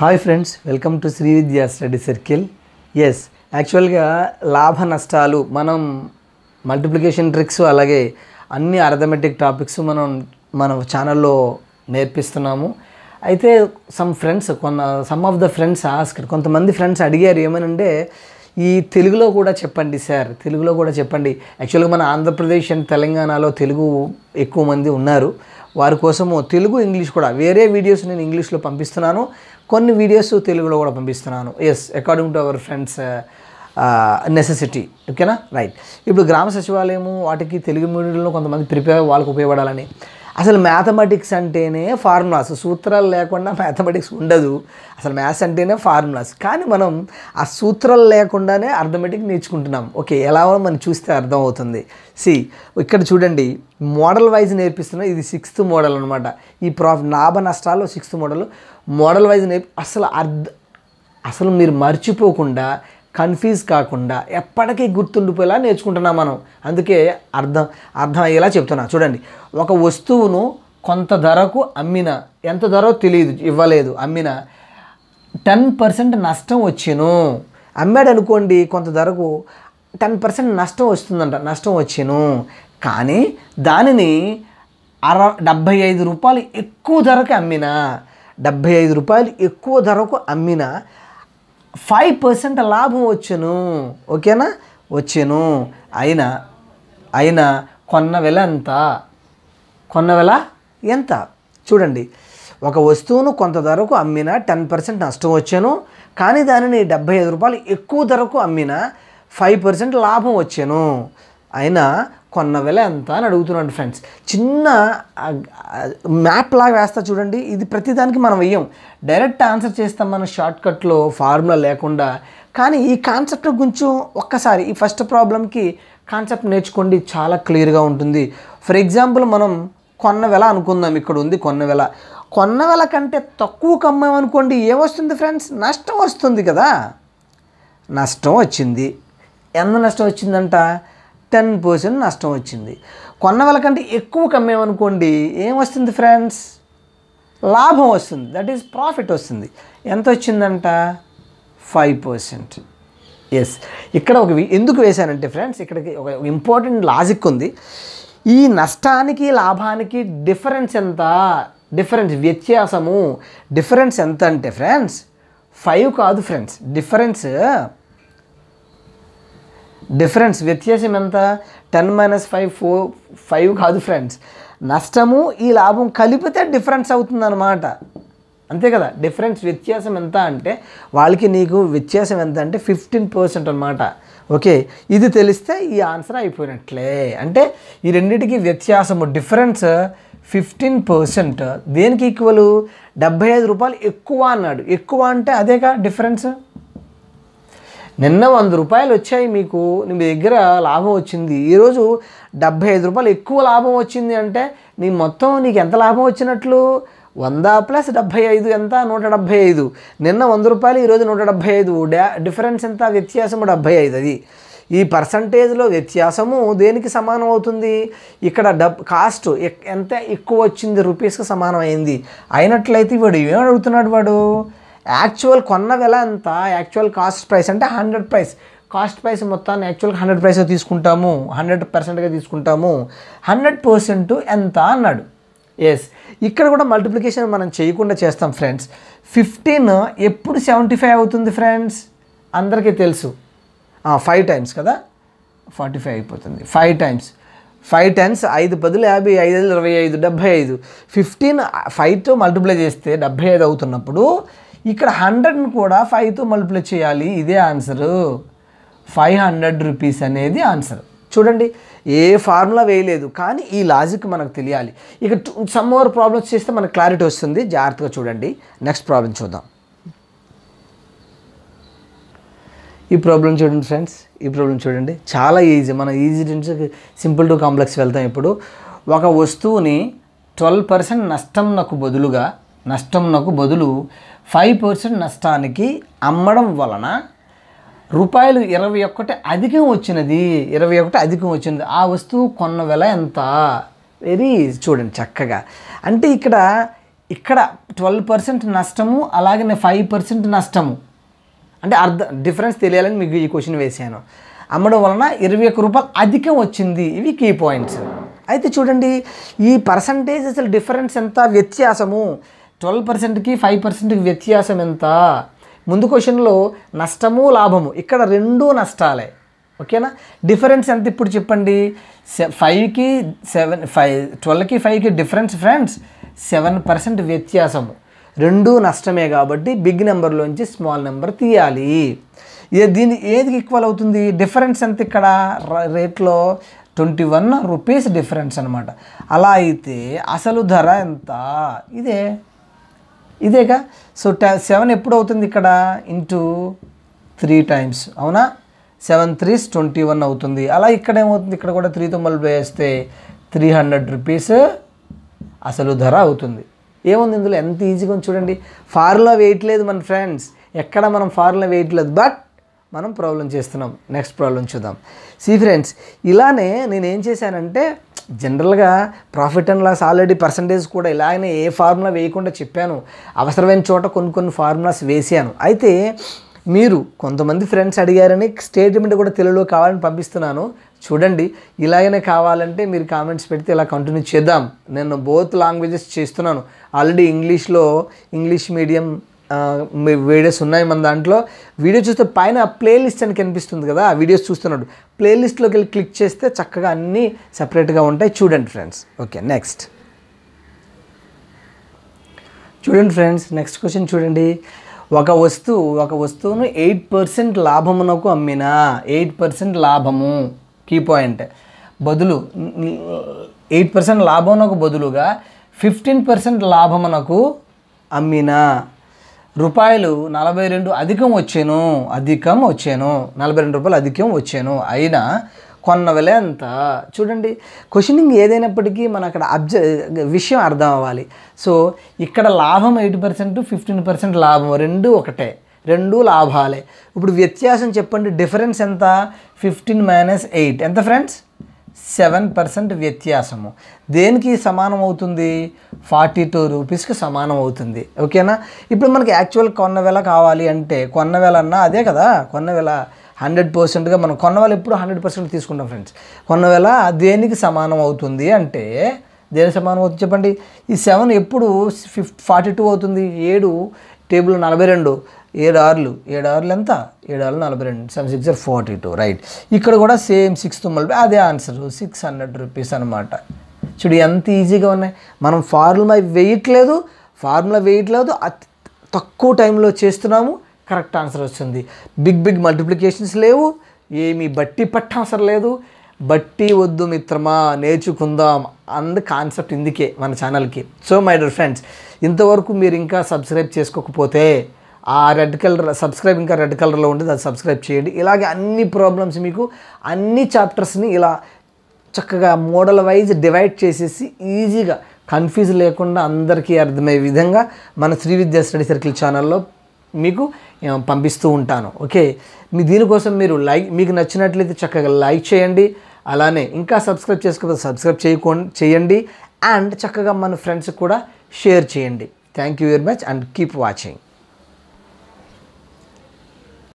hi friends welcome to Shri Vidya study circle yes యాక్చువల్గా లాభ నష్టాలు మనం మల్టిప్లికేషన్ ట్రిక్స్ అలాగే అన్ని అర్థమెటిక్ టాపిక్స్ మనం మన ఛానల్లో నేర్పిస్తున్నాము అయితే సమ్ ఫ్రెండ్స్ కొంత some of the friends ask కొంతమంది ఫ్రెండ్స్ అడిగారు ఏమనంటే ఈ తెలుగులో కూడా చెప్పండి సార్ తెలుగులో కూడా చెప్పండి యాక్చువల్గా మన ఆంధ్రప్రదేశ్ అండ్ తెలంగాణలో తెలుగు ఎక్కువ మంది ఉన్నారు వారి కోసము తెలుగు ఇంగ్లీష్ కూడా వేరే వీడియోస్ నేను ఇంగ్లీష్లో పంపిస్తున్నాను కొన్ని వీడియోస్ తెలుగులో కూడా పంపిస్తున్నాను yes according to our friends necessity ఓకేనా రైట్ ఇప్పుడు గ్రామ సచివాలయము వాటికి తెలుగు మీడియంలో కొంతమంది ప్రిపేర్ వాళ్ళకు ఉపయోగపడాలని అసలు మ్యాథమెటిక్స్ అంటేనే ఫార్ములాస్ సూత్రాలు లేకుండా మ్యాథమెటిక్స్ ఉండదు అసలు మ్యాథ్స్ అంటేనే ఫార్ములాస్ కానీ మనం ఆ సూత్రాలు లేకుండానే అర్థమెటిక్ నేర్చుకుంటున్నాం ఓకే ఎలా మనం చూస్తే అర్థమవుతుంది సి ఇక్కడ చూడండి మోడల్ వైజ్ నేర్పిస్తున్నా ఇది సిక్స్త్ మోడల్ అనమాట ఈ ప్రాఫ్ లాభ నష్టాలు సిక్స్త్ మోడల్ మోడల్ వైజ్ నేర్పి అసలు అర్థ అసలు మీరు మర్చిపోకుండా కన్ఫ్యూజ్ కాకుండా ఎప్పటికీ గుర్తుండిపోయేలా నేర్చుకుంటున్నాం మనం అందుకే అర్థం అర్థమయ్యేలా చెప్తున్నా చూడండి ఒక వస్తువును కొంత ధరకు అమ్మిన ఎంత ధరో తెలియదు ఇవ్వలేదు అమ్మిన టెన్ పర్సెంట్ నష్టం వచ్చాను అమ్మాడు అనుకోండి కొంత ధరకు టెన్ పర్సెంట్ నష్టం వస్తుందంట నష్టం వచ్చాను కానీ దానిని అర డెబ్భై ఐదు రూపాయలు ఎక్కువ ధరకు అమ్మిన డెబ్భై ఐదు రూపాయలు ఎక్కువ ధరకు అమ్మిన ఫైవ్ పర్సెంట్ లాభం వచ్చును ఓకేనా వచ్చాను అయినా అయినా కొన్న వెల ఎంత కొన్న వెల ఎంత చూడండి ఒక వస్తువును కొంత ధరకు అమ్మినా టెన్ పర్సెంట్ నష్టం వచ్చాను కానీ దానిని డెబ్బై ఐదు రూపాయలు ఎక్కువ ధరకు అమ్మిన ఫైవ్ పర్సెంట్ లాభం వచ్చాను అయినా కొన్న వెల ఎంత అని అడుగుతున్నాడు ఫ్రెండ్స్ చిన్న మ్యాప్ లాగా వేస్తా చూడండి ఇది ప్రతిదానికి మనం వెయ్యం డైరెక్ట్ ఆన్సర్ చేస్తాం మనం షార్ట్కట్లో ఫార్ములా లేకుండా కానీ ఈ కాన్సెప్ట్ గురించి ఒక్కసారి ఈ ఫస్ట్ ప్రాబ్లంకి కాన్సెప్ట్ నేర్చుకోండి చాలా క్లియర్గా ఉంటుంది ఫర్ ఎగ్జాంపుల్ మనం కొన్న వెల అనుకుందాం ఇక్కడ ఉంది కొన్న వెల కొన్న వెల కంటే తక్కువ కమ్మామనుకోండి ఏమొస్తుంది ఫ్రెండ్స్ నష్టం వస్తుంది కదా నష్టం వచ్చింది ఎంత నష్టం వచ్చిందంట టెన్ పర్సెంట్ నష్టం వచ్చింది కొన్న వాళ్ళకంటే కంటే ఎక్కువ కమ్మేమనుకోండి ఏం వస్తుంది ఫ్రెండ్స్ లాభం వస్తుంది దట్ ఈస్ ప్రాఫిట్ వస్తుంది ఎంత వచ్చిందంట ఫైవ్ పర్సెంట్ ఎస్ ఇక్కడ ఒక ఎందుకు వేశానంటే ఫ్రెండ్స్ ఇక్కడికి ఒక ఇంపార్టెంట్ లాజిక్ ఉంది ఈ నష్టానికి లాభానికి డిఫరెన్స్ ఎంత డిఫరెన్స్ వ్యత్యాసము డిఫరెన్స్ ఎంత అంటే ఫ్రెండ్స్ ఫైవ్ కాదు ఫ్రెండ్స్ డిఫరెన్స్ డిఫరెన్స్ వ్యత్యాసం ఎంత ten minus five four five కాదు ఫ్రెండ్స్ నష్టము ఈ లాభం కలిపితే డిఫరెన్స్ అనమాట అంతే కదా డిఫరెన్స్ వ్యత్యాసం ఎంత అంటే వాళ్ళకి నీకు వ్యత్యాసం ఎంత అంటే ఫిఫ్టీన్ పర్సెంట్ అనమాట ఓకే ఇది తెలిస్తే ఈ ఆన్సర్ అయిపోయినట్లే అంటే ఈ రెండింటికి వ్యత్యాసము డిఫరెన్స్ ఫిఫ్టీన్ పర్సెంట్ దేనికి ఈక్వల్ డెబ్బై ఐదు రూపాయలు ఎక్కువ అన్నాడు ఎక్కువ అంటే అదేగా డిఫరెన్స్ నిన్న వంద రూపాయలు వచ్చాయి మీకు మీ దగ్గర లాభం వచ్చింది ఈరోజు డెబ్బై ఐదు రూపాయలు ఎక్కువ లాభం వచ్చింది అంటే నీ మొత్తం నీకు ఎంత లాభం వచ్చినట్లు వంద ప్లస్ డెబ్బై ఐదు ఎంత నూట డెబ్బై ఐదు నిన్న వంద రూపాయలు ఈరోజు నూట డెబ్బై ఐదు డ్యా డిఫరెన్స్ ఎంత వ్యత్యాసము డెబ్బై ఐదు అది ఈ పర్సంటేజ్లో వ్యత్యాసము దేనికి సమానం అవుతుంది ఇక్కడ డబ్ కాస్ట్ ఎంత ఎక్కువ వచ్చింది రూపీస్కి సమానం అయింది అయినట్లయితే వాడు ఏమడుగుతున్నాడు వాడు యాక్చువల్ కొన్న వెల ఎంత యాక్చువల్ కాస్ట్ ప్రైస్ అంటే హండ్రెడ్ ప్రైస్ కాస్ట్ ప్రైస్ మొత్తాన్ని యాక్చువల్గా హండ్రెడ్ ప్రైస్ తీసుకుంటాము హండ్రెడ్ పర్సెంట్గా తీసుకుంటాము హండ్రెడ్ పర్సెంట్ ఎంత అన్నాడు ఎస్ ఇక్కడ కూడా మల్టిప్లికేషన్ మనం చేయకుండా చేస్తాం ఫ్రెండ్స్ ఫిఫ్టీన్ ఎప్పుడు సెవెంటీ ఫైవ్ అవుతుంది ఫ్రెండ్స్ అందరికీ తెలుసు ఫైవ్ టైమ్స్ కదా ఫార్టీ ఫైవ్ అయిపోతుంది ఫైవ్ టైమ్స్ ఫైవ్ టైమ్స్ ఐదు పదులు యాభై ఐదు ఇరవై ఐదు డెబ్బై ఐదు ఫిఫ్టీన్ ఫైవ్తో మల్టిప్లై చేస్తే డెబ్బై ఐదు అవుతున్నప్పుడు ఇక్కడ హండ్రెడ్ని కూడా ఫైవ్తో మల్టిప్లై చేయాలి ఇదే ఆన్సరు ఫైవ్ హండ్రెడ్ రూపీస్ అనేది ఆన్సర్ చూడండి ఏ ఫార్ములా వేయలేదు కానీ ఈ లాజిక్ మనకు తెలియాలి ఇక సమ్ ఓవర్ ప్రాబ్లమ్స్ చేస్తే మనకు క్లారిటీ వస్తుంది జాగ్రత్తగా చూడండి నెక్స్ట్ ప్రాబ్లం చూద్దాం ఈ ప్రాబ్లం చూడండి ఫ్రెండ్స్ ఈ ప్రాబ్లం చూడండి చాలా ఈజీ మనం ఈజీ నుంచి సింపుల్ టు కాంప్లెక్స్ వెళ్తాం ఇప్పుడు ఒక వస్తువుని ట్వెల్వ్ పర్సెంట్ నష్టం నాకు బదులుగా నష్టం నాకు బదులు ఫైవ్ పర్సెంట్ నష్టానికి అమ్మడం వలన రూపాయలు ఇరవై ఒకటి అధికం వచ్చినది ఇరవై ఒకటి అధికం వచ్చింది ఆ వస్తువు కొన్న వెల ఎంత వెరీ చూడండి చక్కగా అంటే ఇక్కడ ఇక్కడ ట్వెల్వ్ పర్సెంట్ నష్టము అలాగే ఫైవ్ పర్సెంట్ నష్టము అంటే అర్ధ డిఫరెన్స్ తెలియాలని మీకు ఈ క్వశ్చన్ వేశాను అమ్మడం వలన ఇరవై ఒక్క రూపాయలు అధికం వచ్చింది ఇవి కీ పాయింట్స్ అయితే చూడండి ఈ పర్సంటేజ్ అసలు డిఫరెన్స్ ఎంత వ్యత్యాసము ట్వెల్వ్ పర్సెంట్కి ఫైవ్ పర్సెంట్కి వ్యత్యాసం ఎంత ముందు క్వశ్చన్లో నష్టము లాభము ఇక్కడ రెండు నష్టాలే ఓకేనా డిఫరెన్స్ ఎంత ఇప్పుడు చెప్పండి ఫైవ్కి సెవెన్ ఫైవ్ ట్వెల్వ్కి ఫైవ్కి డిఫరెన్స్ ఫ్రెండ్స్ సెవెన్ పర్సెంట్ వ్యత్యాసము రెండు నష్టమే కాబట్టి బిగ్ నెంబర్లోంచి స్మాల్ నెంబర్ తీయాలి ఏ దీని ఏది ఈక్వల్ అవుతుంది డిఫరెన్స్ ఎంత ఇక్కడ రేట్లో ట్వంటీ వన్ రూపీస్ డిఫరెన్స్ అనమాట అలా అయితే అసలు ధర ఎంత ఇదే ఇదేగా సో ట సెవెన్ ఎప్పుడు అవుతుంది ఇక్కడ ఇంటూ త్రీ టైమ్స్ అవునా సెవెన్ త్రీస్ ట్వంటీ వన్ అవుతుంది అలా ఇక్కడ ఏమవుతుంది ఇక్కడ కూడా త్రీ మల్టిప్లై వేస్తే త్రీ హండ్రెడ్ రూపీస్ అసలు ధర అవుతుంది ఏముంది ఇందులో ఎంత ఈజీగా చూడండి వెయిట్ వేయట్లేదు మన ఫ్రెండ్స్ ఎక్కడ మనం వెయిట్ వేయట్లేదు బట్ మనం ప్రాబ్లం చేస్తున్నాం నెక్స్ట్ ప్రాబ్లం చూద్దాం సీ ఫ్రెండ్స్ ఇలానే నేను ఏం చేశానంటే జనరల్గా profit and loss already percentage కూడా ఇలాగనే ఏ ఫార్ములా వేయకుండా చెప్పాను అవసరమైన చోట కొన్ని కొన్ని ఫార్ములాస్ వేసాను అయితే మీరు కొంతమంది ఫ్రెండ్స్ అడిగారని స్టేట్మెంట్ కూడా తెలుగులో కావాలని పంపిస్తున్నాను చూడండి ఇలాగనే కావాలంటే మీరు కామెంట్స్ పెడితే ఇలా కంటిన్యూ చేద్దాం నేను బోత్ లాంగ్వేజెస్ చేస్తున్నాను ఆల్రెడీ ఇంగ్లీష్లో ఇంగ్లీష్ మీడియం వీడియోస్ ఉన్నాయి మన దాంట్లో వీడియో చూస్తే పైన ప్లేలిస్ట్ అని కనిపిస్తుంది కదా ఆ వీడియోస్ చూస్తున్నాడు ప్లేలిస్ట్లోకి వెళ్ళి క్లిక్ చేస్తే చక్కగా అన్నీ సపరేట్గా ఉంటాయి చూడండి ఫ్రెండ్స్ ఓకే నెక్స్ట్ చూడండి ఫ్రెండ్స్ నెక్స్ట్ క్వశ్చన్ చూడండి ఒక వస్తువు ఒక వస్తువును ఎయిట్ పర్సెంట్ లాభమునకు అమ్మినా ఎయిట్ పర్సెంట్ లాభము కీ పాయింట్ బదులు ఎయిట్ పర్సెంట్ లాభమునకు బదులుగా ఫిఫ్టీన్ పర్సెంట్ లాభమునకు అమ్మినా రూపాయలు నలభై రెండు అధికం వచ్చాను అధికం వచ్చాను నలభై రెండు రూపాయలు అధికం వచ్చాను అయినా కొన్న వెల అంత చూడండి క్వశ్చనింగ్ ఏదైనప్పటికీ మనం అక్కడ అబ్జ విషయం అర్థం అవ్వాలి సో ఇక్కడ లాభం ఎయిట్ పర్సెంట్ ఫిఫ్టీన్ పర్సెంట్ లాభం రెండు ఒకటే రెండు లాభాలే ఇప్పుడు వ్యత్యాసం చెప్పండి డిఫరెన్స్ ఎంత ఫిఫ్టీన్ మైనస్ ఎయిట్ ఎంత ఫ్రెండ్స్ సెవెన్ పర్సెంట్ వ్యత్యాసము దేనికి సమానం అవుతుంది ఫార్టీ టూ రూపీస్కి సమానం అవుతుంది ఓకేనా ఇప్పుడు మనకి యాక్చువల్ కొన్నవేళ కావాలి అంటే కొన్నవేళ అన్నా అదే కదా కొన్నవేళ హండ్రెడ్ పర్సెంట్గా మనం కొన్నవేళ ఎప్పుడు హండ్రెడ్ పర్సెంట్ తీసుకుంటాం ఫ్రెండ్స్ కొన్నవేళ దేనికి సమానం అవుతుంది అంటే దేనికి సమానం అవుతుంది చెప్పండి ఈ సెవెన్ ఎప్పుడు ఫిఫ్ ఫార్టీ టూ అవుతుంది ఏడు టేబుల్ నలభై రెండు ఏడార్లు ఏడార్లు ఎంత ఏడు నలభై రెండు seven six are forty two right ఇక్కడ కూడా సేమ్ సిక్స్ తుమ్మలు అదే ఆన్సర్ సిక్స్ హండ్రెడ్ రూపీస్ అనమాట చూడు ఎంత ఈజీగా ఉన్నాయి మనం ఫార్ములా వేయట్లేదు ఫార్ములా వేయట్లేదు అతి తక్కువ టైంలో చేస్తున్నాము కరెక్ట్ ఆన్సర్ వస్తుంది బిగ్ బిగ్ మల్టిప్లికేషన్స్ లేవు ఏమి బట్టి పట్ట అవసరం లేదు బట్టి వద్దు మిత్రమా నేర్చుకుందాం అంద కాన్సెప్ట్ ఇందుకే మన ఛానల్కి సో మై డియర్ ఫ్రెండ్స్ ఇంతవరకు మీరు ఇంకా సబ్స్క్రైబ్ చేసుకోకపోతే ఆ రెడ్ కలర్ సబ్స్క్రైబ్ ఇంకా రెడ్ కలర్లో ఉంటుంది అది సబ్స్క్రైబ్ చేయండి ఇలాగే అన్ని ప్రాబ్లమ్స్ మీకు అన్ని చాప్టర్స్ని ఇలా చక్కగా మోడల్ వైజ్ డివైడ్ చేసేసి ఈజీగా కన్ఫ్యూజ్ లేకుండా అందరికీ అర్థమయ్యే విధంగా మన శ్రీ విద్యా స్టడీ సర్కిల్ ఛానల్లో మీకు పంపిస్తూ ఉంటాను ఓకే మీ దీనికోసం మీరు లైక్ మీకు నచ్చినట్లయితే చక్కగా లైక్ చేయండి అలానే ఇంకా సబ్స్క్రైబ్ చేసుకోకపోతే సబ్స్క్రైబ్ చేయకో చేయండి అండ్ చక్కగా మన ఫ్రెండ్స్కి కూడా షేర్ చేయండి thank you very much and keep watching